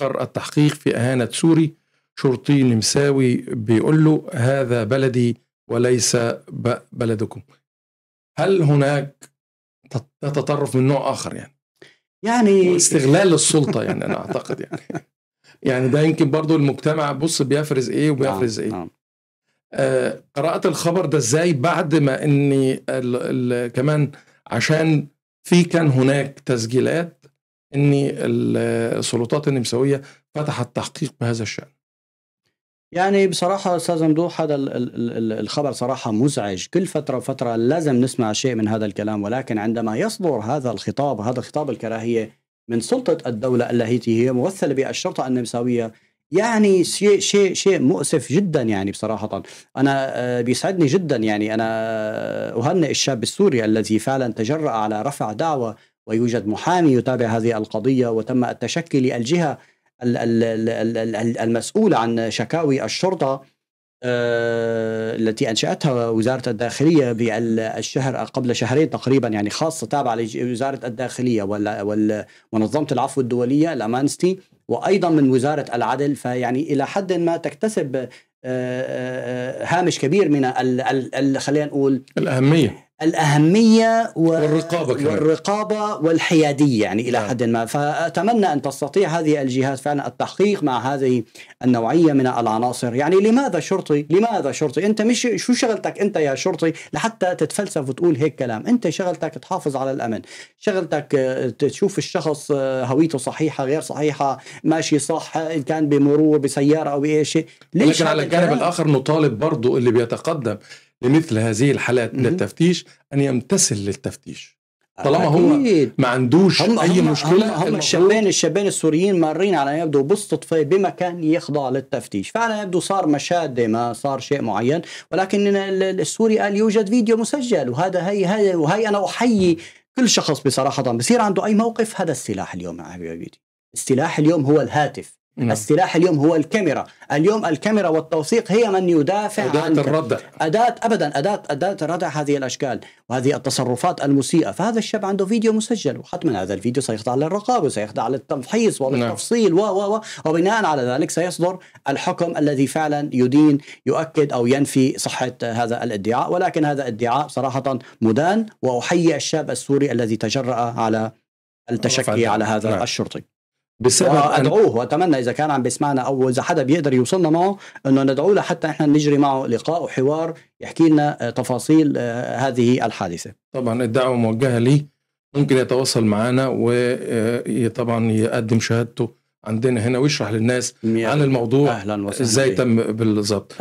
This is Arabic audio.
قر التحقيق في إهانة سوري شرطي نمساوي بيقول له هذا بلدي وليس بلدكم هل هناك تطرف من نوع آخر يعني يعني استغلال السلطة يعني أنا أعتقد يعني يعني ده يمكن برضو المجتمع بص بيفرز إيه وبيفرز إيه نعم. نعم. آه، قراءة الخبر ده إزاي بعد ما إني ال ال كمان عشان في كان هناك تسجيلات ان السلطات النمساويه فتحت تحقيق بهذا الشان يعني بصراحه استاذ ممدوح هذا الخبر صراحه مزعج كل فتره وفتره لازم نسمع شيء من هذا الكلام ولكن عندما يصدر هذا الخطاب هذا خطاب الكراهيه من سلطه الدوله التي هي ممثله بالشرطه النمساويه يعني شيء شيء شيء مؤسف جدا يعني بصراحه انا آه، بيسعدني جدا يعني انا آه، اهنئ الشاب السوري الذي فعلا تجرأ على رفع دعوى ويوجد محامي يتابع هذه القضية وتم التشكي للجهة المسؤولة عن شكاوي الشرطة آه، التي أنشأتها وزارة الداخلية بالشهر قبل شهرين تقريبا يعني خاصة تابعة لوزارة الداخلية ومنظمة العفو الدولية الأمانستي وأيضا من وزارة العدل فيعني إلى حد ما تكتسب آه، آه، هامش كبير من خلينا نقول الأهمية الأهمية والرقابة, كمان. والرقابة والحيادية يعني إلى نعم. حد ما فأتمنى أن تستطيع هذه الجهات فعلا التحقيق مع هذه النوعية من العناصر يعني لماذا شرطي لماذا شرطي أنت مش شو شغلتك أنت يا شرطي لحتى تتفلسف وتقول هيك كلام أنت شغلتك تحافظ على الأمن شغلتك آه، تشوف الشخص آه، هويته صحيحة غير صحيحة ماشي صح إن كان بمرور بسيارة أو بأي شيء ليش لكن على الجانب الآخر نطالب برضو اللي بيتقدم لمثل هذه الحالات من التفتيش أن يمتثل للتفتيش طالما هو ما عندوش هم اي هم مشكله هم, هم الشبان الشبان السوريين مارين على يبدو بالصدفه بمكان يخضع للتفتيش فعلى يبدو صار مشاد ما صار شيء معين ولكن السوري قال يوجد فيديو مسجل وهذا هي هي وهي انا احيي كل شخص بصراحه بصير عنده اي موقف هذا السلاح اليوم يا حبيبي السلاح اليوم هو الهاتف نعم. السلاح اليوم هو الكاميرا اليوم الكاميرا والتوثيق هي من يدافع أداة عنك. الردع أداة أبدا أداة أداة ردع هذه الأشكال وهذه التصرفات المسيئة فهذا الشاب عنده فيديو مسجل وحتما هذا الفيديو سيخضع للرقابة وسيخضع للتمحيص والتفصيل نعم. و و وبناء على ذلك سيصدر الحكم الذي فعلا يدين يؤكد أو ينفي صحة هذا الادعاء ولكن هذا الادعاء صراحة مدان وأحيي الشاب السوري الذي تجرأ على التشكي على هذا نعم. الشرطي بسبب ادعوه واتمنى اذا كان عم بيسمعنا او اذا حدا بيقدر يوصلنا معه انه ندعوه لحتى احنا نجري معه لقاء وحوار يحكي لنا آه، تفاصيل آه، هذه الحادثه. طبعا الدعوه موجهه لي ممكن يتواصل معنا وطبعا آه، يقدم شهادته عندنا هنا ويشرح للناس عن الموضوع اهلا وسهلا ازاي تم بالظبط.